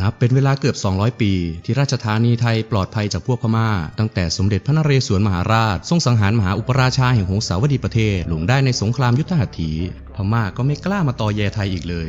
นับเป็นเวลาเกือบ 200 ปี ที่ราชธานีไทยปลอดภัยจากพวกพมา่าตั้งแต่สมเด็จพระนเรศวรมหาราช ทรงสังหารมหาอุปราชาแห่งหงสาวดีประเทศหลงได้ในสงครามยุทธหัตถี พม่าก็ไม่กล้ามาต่อแยไทยอีกเลย